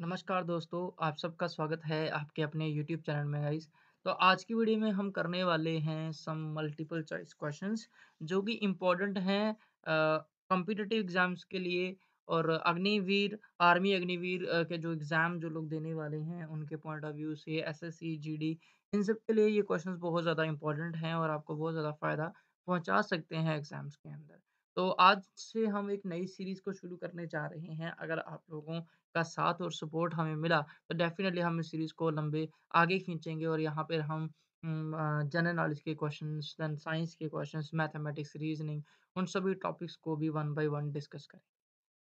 नमस्कार दोस्तों, आप सबका स्वागत है आपके अपने यूट्यूब चैनल में गाइस। तो आज की वीडियो में हम करने वाले हैं सम मल्टीपल चॉइस क्वेश्चंस जो कि इम्पोर्टेंट हैं कॉम्पिटिटिव एग्जाम्स के लिए और अग्निवीर आर्मी अग्निवीर के जो एग्ज़ाम जो लोग देने वाले हैं उनके पॉइंट ऑफ व्यू से एसएससी जीडी इन सब के लिए ये क्वेश्चंस बहुत ज़्यादा इंपॉर्टेंट हैं और आपको बहुत ज़्यादा फ़ायदा पहुंचा सकते हैं एग्ज़ाम्स के अंदर तो आज से हम एक नई सीरीज को शुरू करने जा रहे हैं अगर आप लोगों का साथ और सपोर्ट हमें मिला तो डेफिनेटली हम इस सीरीज को लंबे आगे खींचेंगे और यहाँ पर हम जनरल नॉलेज के क्वेश्चंस देन साइंस के क्वेश्चंस मैथमेटिक्स रीजनिंग उन सभी टॉपिक्स को भी वन बाय वन डिस्कस करें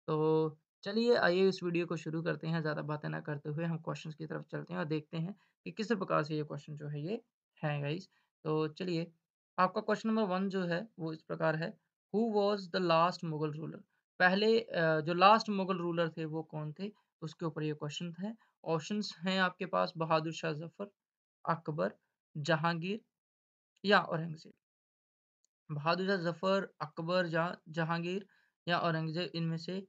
तो चलिए आइए इस वीडियो को शुरू करते हैं ज़्यादा बातें ना करते हुए हम क्वेश्चंस की तरफ चलते हैं और देखते हैं कि किस प्रकार से ये क्वेश्चन जो है ये है गाइज तो चलिए आपका क्वेश्चन नंबर वन जो है वो इस प्रकार है who was the last Mughal ruler पहले जो लास्ट मुगल रूलर थे वो कौन थे उसके ऊपर ये क्वेश्चन है ऑप्शन हैं आपके पास बहादुर शाह जफर अकबर जहांगीर या औरंगजेब बहादुर शाह जफर अकबर या जहांगीर या औरंगजेब इनमें से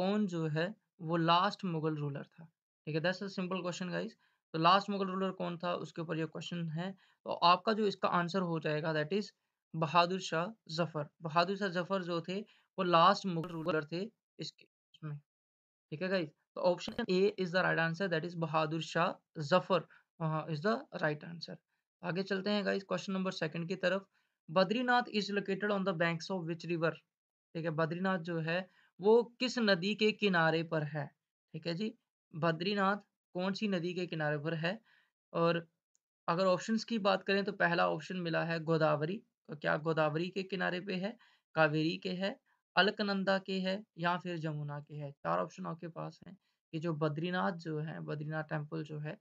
कौन जो है वो लास्ट मुगल रूलर था ठीक है that's a simple question guys तो लास्ट मुगल रूलर कौन था उसके ऊपर ये क्वेश्चन है तो आपका जो इसका आंसर हो जाएगा दैट इज बहादुर शाह जफर बहादुर शाह जफर जो थे वो लास्ट मुगल रूलर थे इसके इसमें ठीक है गाइज तो option A is the right answer that is Bahadur Shah Zafar is the right answer आगे चलते हैं गाइस क्वेश्चन नंबर सेकंड की तरफ Badrinath is located on the banks of which river ठीक है बद्रीनाथ जो है वो किस नदी के किनारे पर है ठीक है जी बद्रीनाथ कौन सी नदी के किनारे पर है और अगर ऑप्शंस की बात करें तो पहला ऑप्शन मिला है गोदावरी क्या गोदावरी के किनारे पे है कावेरी के है अलकनंदा के है या फिर जमुना के है चार ऑप्शन आपके पास हैं कि जो बद्रीनाथ जो है बद्रीनाथ टेम्पल जो है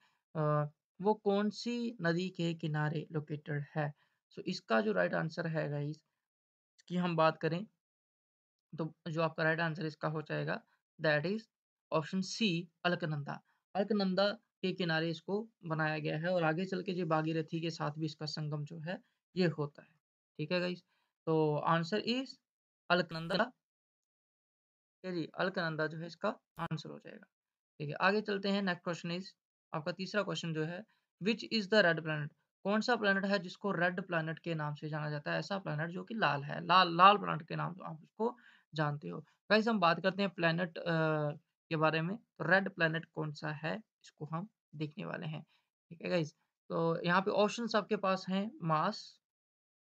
वो कौन सी नदी के किनारे लोकेटेड है सो इसका जो राइट आंसर है गाइस की हम बात करें तो जो आपका राइट आंसर इसका हो जाएगा that is option C Alaknanda Alaknanda के किनारे इसको बनाया गया है और आगे चल के जो बागीरथी के साथ भी इसका संगम जो है ये होता है ठीक है गाइस तो आंसर इज अलकनंदा ठीक है जी अलकनंदा जो है इसका आंसर हो जाएगा ठीक है आगे चलते हैं नेक्स्ट क्वेश्चन इज आपका तीसरा क्वेश्चन जो है which is the red planet कौन सा प्लानट है जिसको रेड प्लानट के नाम से जाना जाता है ऐसा प्लानट जो कि लाल है लाल लाल प्लानट के नाम से आप उसको जानते हो गाइस हम बात करते हैं प्लानट के बारे में तो रेड प्लानट कौन सा है इसको हम देखने वाले हैं ठीक है गाइस तो यहाँ पे ऑप्शन आपके पास हैं मास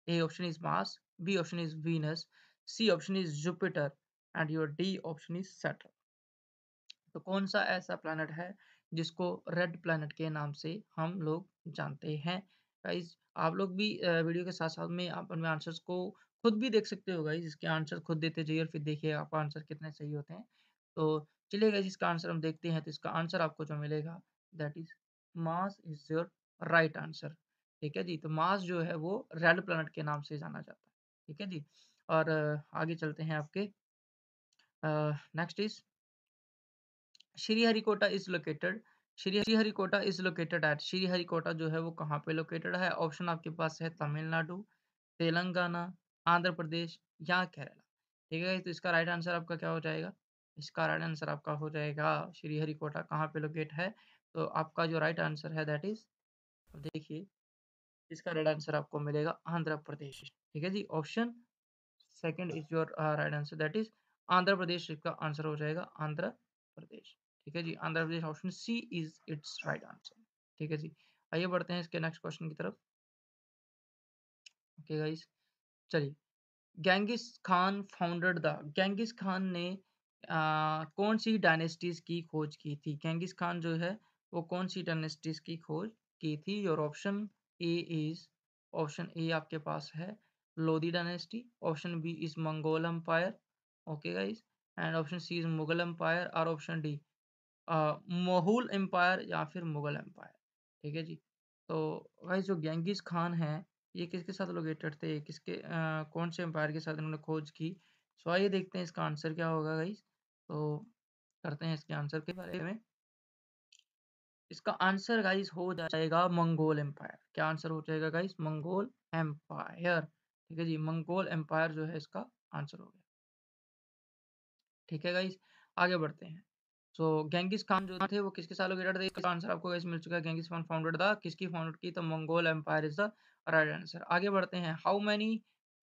A option is Mars, B option is Venus, C option is Jupiter and your D option is Saturn. तो कौन सा ऐसा प्लैनेट है जिसको रेड प्लैनेट के नाम से हम लोग जानते हैं गाइज आप लोग भी वीडियो के साथ साथ में आप अपने आंसर्स को खुद भी देख सकते हो गाइज इसके आंसर खुद देते जाइए और फिर देखिए आपका आंसर कितने सही होते हैं तो चलिए गाइज इसका आंसर हम देखते हैं तो इसका आंसर आपको जो मिलेगा that is Mars is your right answer ठीक है जी तो मार्स जो है वो रेड प्लान के नाम से जाना जाता है ठीक है जी और आगे चलते हैं आपके next is Harikota is located Shri Harikota is located at Harikota जो है वो कहाँ पे लोकेटेड है ऑप्शन आपके पास है तमिलनाडु तेलंगाना आंध्र प्रदेश या केरला ठीक है तो इसका राइट आंसर आपका क्या हो जाएगा इसका राइट आंसर आपका हो जाएगा श्री हरिकोटा कहाँ पे लोकेट है तो आपका जो राइट आंसर है दैट इज देखिए इसका राइट आंसर आपको मिलेगा आंध्र प्रदेश ठीक है जी option second is your right answer that is Andhra Pradesh इसका आंसर हो जाएगा आंध्र प्रदेश ठीक है जी Andhra Pradesh option C is it's right answer ठीक है जी आइए बढ़ते हैं इसके नेक्स्ट क्वेश्चन की तरफ ओके गाइस चलिए Genghis Khan founded the Genghis Khan ने आ, uh, कौन सी डायनेस्टीज की खोज की थी गैंगिस खान जो है वो कौन सी डायनेस्टीज की खोज की थी your option A is option A आपके पास है Lodhi dynasty option B is Mongol empire okay guys and option C is Mughal empire और ऑप्शन डी महुल एम्पायर या फिर मुगल एम्पायर ठीक है जी तो गाइज जो गेंगिस खान है ये किसके साथ लोकेटेड थे किसके आ, कौन से एम्पायर के साथ इन्होंने खोज की सो आइए देखते हैं इसका आंसर क्या होगा गाइज तो करते हैं इसके आंसर के बारे में इसका आंसर गाइस हो जाएगा मंगोल एम्पायर क्या आंसर हो जाएगा गाइस मंगोल एम्पायर ठीक है जी मंगोल एम्पायर जो है इसका आंसर हो गया ठीक है गाइस आगे बढ़ते हैं सो so, गेंगिस खान जो थे वो किसके साल के थे इसका आंसर आपको गाइस मिल चुका है गेंगिस खान फाउंडेड था किसकी फाउंडेड की तो Mongol empire is the right answer आगे बढ़ते हैं how many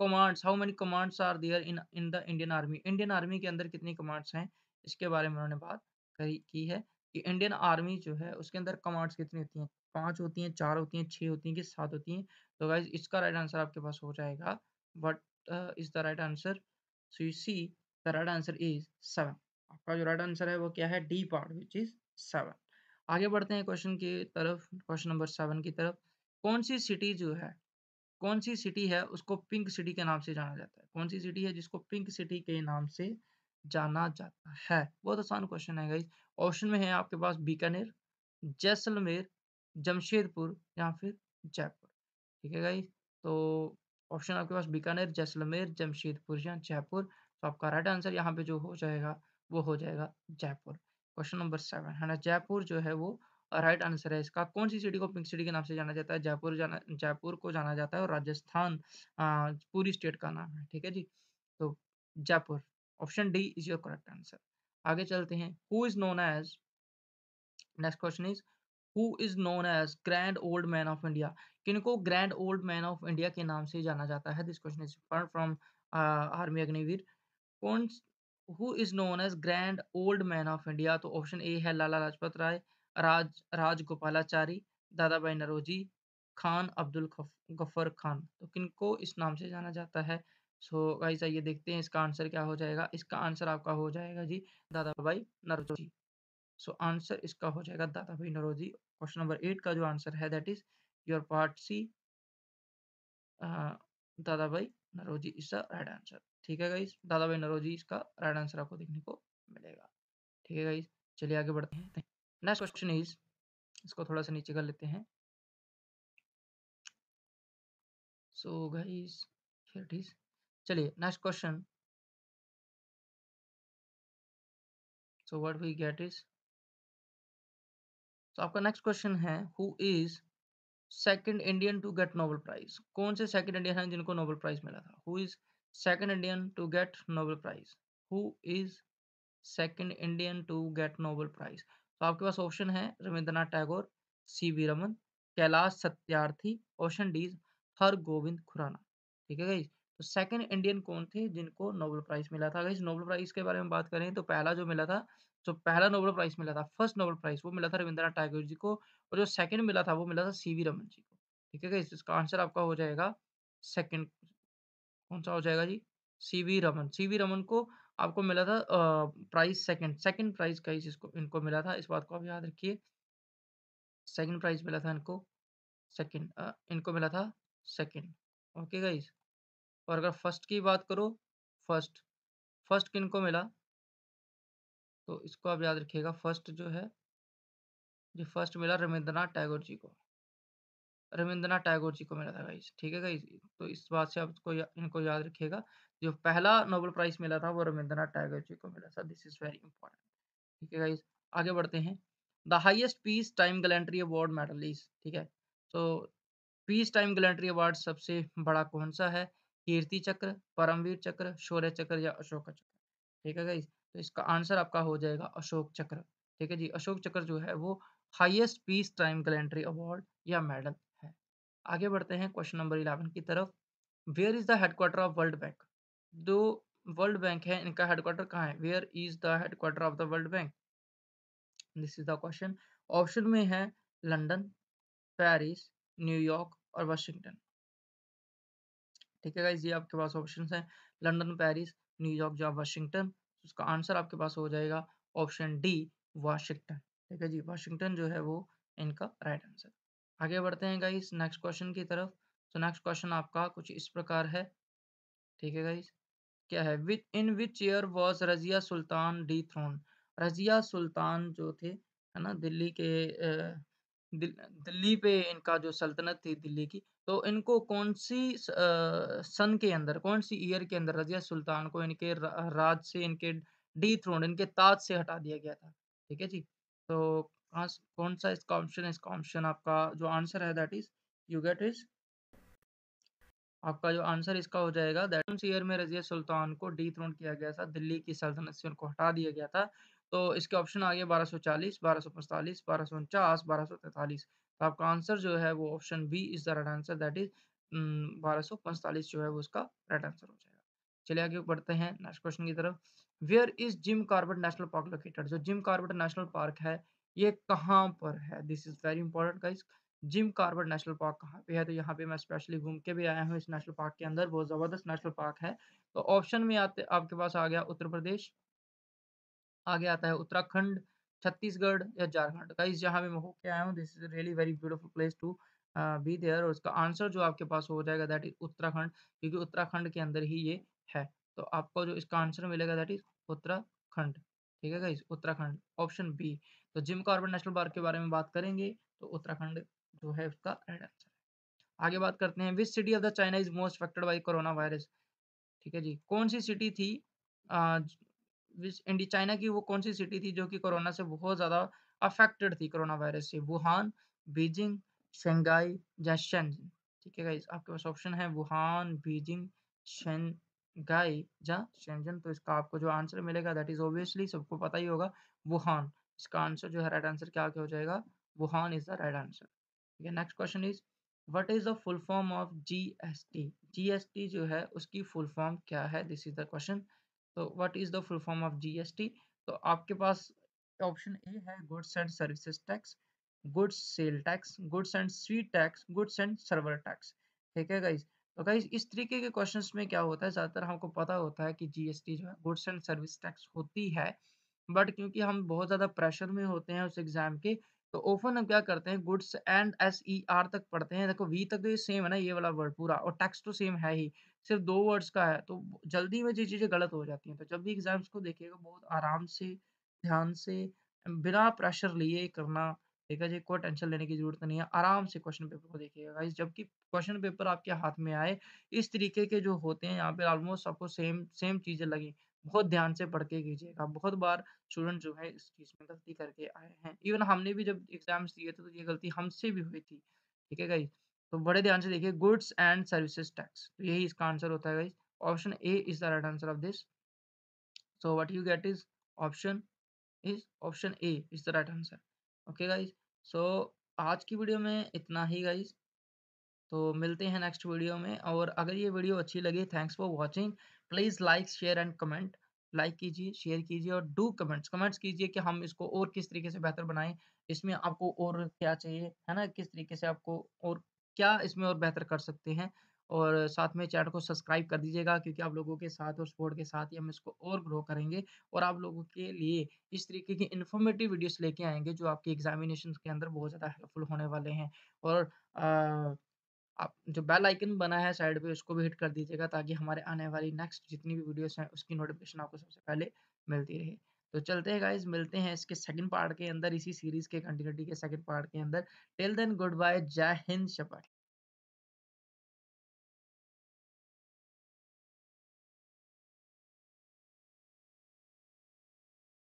commands how many commands are there in in the Indian army Indian army के अंदर कितनी कमांड्स हैं इसके बारे में उन्होंने बात करी की है कि इंडियन आर्मी जो है उसके अंदर कमांड्स कितनी होती हैं पांच होती हैं चार होती हैं छह होती हैं कि सात होती हैं तो गाइज इसका राइट आंसर आपके पास हो जाएगा but is the right answer so you see the right answer is seven आपका जो राइट आंसर है वो क्या है D part which is seven आगे बढ़ते हैं क्वेश्चन की तरफ क्वेश्चन नंबर सेवन की तरफ कौन सी सिटी जो है कौन सी सिटी है उसको पिंक सिटी के नाम से जाना जाता है कौन सी सिटी है जिसको पिंक सिटी के नाम से जाना जाता है बहुत आसान क्वेश्चन है गाइज ऑप्शन में है आपके पास बीकानेर जैसलमेर जमशेदपुर या फिर जयपुर ठीक है गाइज तो ऑप्शन आपके पास बीकानेर जैसलमेर जमशेदपुर या जयपुर तो आपका राइट आंसर यहाँ पे जो हो जाएगा वो हो जाएगा जयपुर क्वेश्चन नंबर सेवन है ना जयपुर जो है वो राइट आंसर है इसका कौन सी सिटी को पिंक सिटी के नाम से जाना जाता है जयपुर जाना जयपुर को जाना जाता है और राजस्थान पूरी स्टेट का नाम है ठीक है जी तो Jaipur option D is your correct answer आगे चलते हैं who is known as next question is who is known as grand old man of India किनको grand old man of India के नाम से जाना जाता है this question is from army Agniveer कौन who is known as grand old man of India तो option A है लाला लाजपत राय राज राजगोपालाचारी दादा भाई नरोजी खान अब्दुल गफर खान तो किनको इस नाम से जाना जाता है सो गाइस आइए देखते हैं इसका आंसर क्या हो जाएगा इसका आंसर आपका हो जाएगा जी दादा भाई नरोजी सो आंसर इसका हो जाएगा दादा Dadabhai Naoroji question number eight का जो आंसर है that is your part C Dadabhai Naoroji इसका राइट आंसर ठीक है गाइस दादा भाई नरोजी इसका राइट आंसर आपको देखने को मिलेगा ठीक है गाइस चलिए आगे बढ़ते हैं नेक्स्ट क्वेश्चन इज इसको थोड़ा सा नीचे कर लेते हैं so guys here it is चलिए next question so what we get is तो आपका नेक्स्ट क्वेश्चन है who is second Indian to get Nobel prize कौन से सेकंड इंडियन हैं जिनको नोबेल प्राइज मिला था who is second Indian to get Nobel prize who is second Indian to get Nobel prize तो आपके पास ऑप्शन है Rabindranath Tagore C V Raman Kailash Satyarthi option D is Har Gobind Khorana ठीक है गाइस तो सेकंड इंडियन कौन थे जिनको नोबेल प्राइज मिला था अगर इस नोबेल प्राइज के बारे में बात करें तो पहला जो मिला था जो पहला नोबेल प्राइज मिला था फर्स्ट नोबेल प्राइज वो मिला था रविंद्रनाथ टैगोर जी को और जो सेकंड मिला था वो मिला था वी रमन जी को ठीक है इसका आंसर आपका हो जाएगा सेकेंड कौन सा हो जाएगा जी वी रमन वी रमन को आपको मिला था प्राइज सेकेंड सेकेंड प्राइज का इसको इनको मिला था इस बात को आप याद रखिए सेकेंड प्राइज मिला था इनको सेकेंड इनको मिला था सेकेंड ओके गाइज और अगर फर्स्ट की बात करो फर्स्ट फर्स्ट किन को मिला तो इसको आप याद रखिएगा फर्स्ट जो है जो फर्स्ट मिला रविंद्रनाथ टैगोर जी को रविंद्रनाथ टैगोर जी को मिला था गाइस ठीक है गाइस तो इस बात से आपको या, इनको याद रखिएगा जो पहला नोबेल प्राइज मिला था वो रविंद्रनाथ टैगोर जी को मिला था दिस इज वेरी इंपॉर्टेंट ठीक है गाइस आगे बढ़ते हैं the highest peace time gallantry award medal is ठीक है तो पीस टाइम गलेंट्री अवार्ड सबसे बड़ा कौन सा है कीर्ति चक्र परमवीर चक्र शौर्य चक्र या अशोक चक्र ठीक है गाइस तो इसका आंसर आपका हो जाएगा अशोक चक्र ठीक है जी अशोक चक्र जो है वो highest peace time gallantry award या मेडल है आगे बढ़ते हैं क्वेश्चन नंबर इलेवन की तरफ where is the headquarter of World Bank जो वर्ल्ड बैंक है इनका हेडक्वार्टर कहाँ है where is the headquarter of the World Bank this is the question option में है लंडन पेरिस न्यूयॉर्क और वाशिंगटन ठीक है गाइज ये आपके पास ऑप्शन है लंडन पेरिस न्यूयॉर्क या वाशिंगटन उसका आंसर आपके पास हो जाएगा ऑप्शन डी वाशिंगटन ठीक है जी वाशिंगटन जो है वो इनका राइट right आंसर आगे बढ़ते हैं गाइस नेक्स्ट क्वेश्चन की तरफ तो नेक्स्ट क्वेश्चन आपका कुछ इस प्रकार है ठीक है गाइस क्या है within which year was Razia Sultan the throne Razia Sultan जो थे है ना दिल्ली के दिल्ली पे इनका जो सल्तनत थी दिल्ली की तो इनको कौन सी सन के अंदर कौन सी ईयर के अंदर रजिया सुल्तान को इनके राज से इनके डी थ्रोन इनके ताज से हटा दिया गया था ठीक है जी तो कौन सा इसका ऑप्शन है इसका ऑप्शन आपका जो आंसर है that is you get is आपका जो आंसर इसका हो जाएगा दैट ईयर में रजिया सुल्तान को डी थ्रोन किया गया था दिल्ली की सल्तनत से उनको हटा दिया गया था तो इसके ऑप्शन आ गए बारह सौ चालीस बारह सौ पैंतालीस बारह सौ उनचास बारह सौ तैंतालीस तो आपका आंसर जो है वो option B is the right answer that is बारह सौ पैंतालीस जो है वो उसका राइट आंसर हो जाएगा चलिए आगे बढ़ते हैं नेक्स्ट क्वेश्चन की तरफ where is Jim Corbett national park located जो तो जिम कार्बेट नेशनल पार्क है ये कहाँ पर है this is very important guys Jim Corbett national park कहाँ पे है तो यहाँ पे मैं स्पेशली घूम के भी आया हूँ इस नेशनल पार्क के अंदर बहुत ज़बरदस्त नेशनल पार्क है तो ऑप्शन में आते आपके पास आ गया उत्तर प्रदेश आगे आता है उत्तराखंड छत्तीसगढ़ या झारखंड का इस जहाँ भी मैं होके आया हूँ this is really very beautiful place to be there और इसका आंसर जो आपके पास हो जाएगा दैट इज उत्तराखंड क्योंकि उत्तराखंड के अंदर ही ये है तो आपको जो इसका आंसर मिलेगा दैट इज उत्तराखंड ठीक है गाइज उत्तराखंड ऑप्शन बी तो जिम कार्बन नेशनल पार्क के बारे में बात करेंगे तो उत्तराखंड जो है उसका राइट आंसर आगे बात करते हैं which city of the China is most affected by corona virus ठीक है जी कौन सी सिटी थी इंडिया चाइना की वो कौन सी सिटी थी जो कि कोरोना से बहुत ज़्यादा अफेक्टेड थी कोरोना वायरस से वुहान बीजिंग शंघाई या शेंजन ठीक है गाइस आपके पास ऑप्शन है वुहान बीजिंग शंघाई या शेंजन तो इसका आपको जो आंसर मिलेगा दैट इज ऑब्वियसली सबको पता ही होगा वुहान इसका आंसर जो है राइट आंसर क्या हो जाएगा Wuhan is the right answer ठीक है next question is what is the full form of GST GST जो है उसकी फुल फॉर्म क्या है दिस इज द क्वेश्चन तो what is the full form of GST तो आपके पास ऑप्शन ए है goods and services tax goods sale tax goods and sweet tax goods and server tax ठीक है गाइज तो गाइज इस तरीके के क्वेश्चंस में क्या होता है ज़्यादातर हमको पता होता है कि जीएसटी जो है गुड्स एंड सर्विस टैक्स होती है बट क्योंकि हम बहुत ज़्यादा प्रेशर में होते हैं उस एग्ज़ाम के तो ओपन हम क्या करते हैं goods and S E R तक पढ़ते हैं देखो वी तक तो ये सेम है ना ये वाला वर्ड पूरा और टेक्स्ट तो सेम है ही सिर्फ दो वर्ड्स का है तो जल्दी में ये चीज़ें गलत हो जाती हैं तो जब भी एग्जाम्स को देखिएगा बहुत आराम से ध्यान से बिना प्रेशर लिए करना ठीक है जी कोई टेंशन लेने की जरूरत नहीं है आराम से क्वेश्चन पेपर को देखिएगा जबकि क्वेश्चन पेपर आपके हाथ में आए इस तरीके के जो होते हैं यहाँ पे ऑलमोस्ट आपको सेम सेम चीज़ें लगी बहुत ध्यान से पढ़ के कीजिएगा बहुत बार स्टूडेंट जो है इस चीज़ में गलती करके आए हैं इवन हमने भी जब एग्जाम्स दिए थे तो ये गलती हमसे भी हुई थी ठीक है गाइज तो बड़े ध्यान से देखिए गुड्स एंड सर्विसेज टैक्स तो यही इसका आंसर होता है guys option A is the right answer of this so what you get is option is option A is the right answer okay guys so आज की वीडियो में इतना ही guys तो मिलते हैं नेक्स्ट वीडियो में और अगर ये वीडियो अच्छी लगी thanks for watching please like share and comment like कीजिए शेयर कीजिए और डू कमेंट्स कमेंट्स कीजिए कि हम इसको और किस तरीके से बेहतर बनाएं इसमें आपको और क्या चाहिए है ना किस तरीके से आपको और क्या इसमें और बेहतर कर सकते हैं और साथ में चैट को सब्सक्राइब कर दीजिएगा क्योंकि आप लोगों के साथ और सपोर्ट के साथ ही हम इसको और ग्रो करेंगे और आप लोगों के लिए इस तरीके की इन्फॉर्मेटिव वीडियोस लेके आएंगे जो आपके एग्जामिनेशन के अंदर बहुत ज़्यादा हेल्पफुल होने वाले हैं और आ, आप जो बेल आइकन बना है साइड पे उसको भी हिट कर दीजिएगा ताकि हमारे आने वाली नेक्स्ट जितनी भी वीडियोस हैं उसकी नोटिफिकेशन आपको सबसे पहले मिलती रहे तो चलते हैं गाइज मिलते हैं इसके सेकंड पार्ट के अंदर इसी सीरीज के कंटिन्यूटी के सेकंड पार्ट के अंदर टिल देन गुड बाय जय हिंद शपथ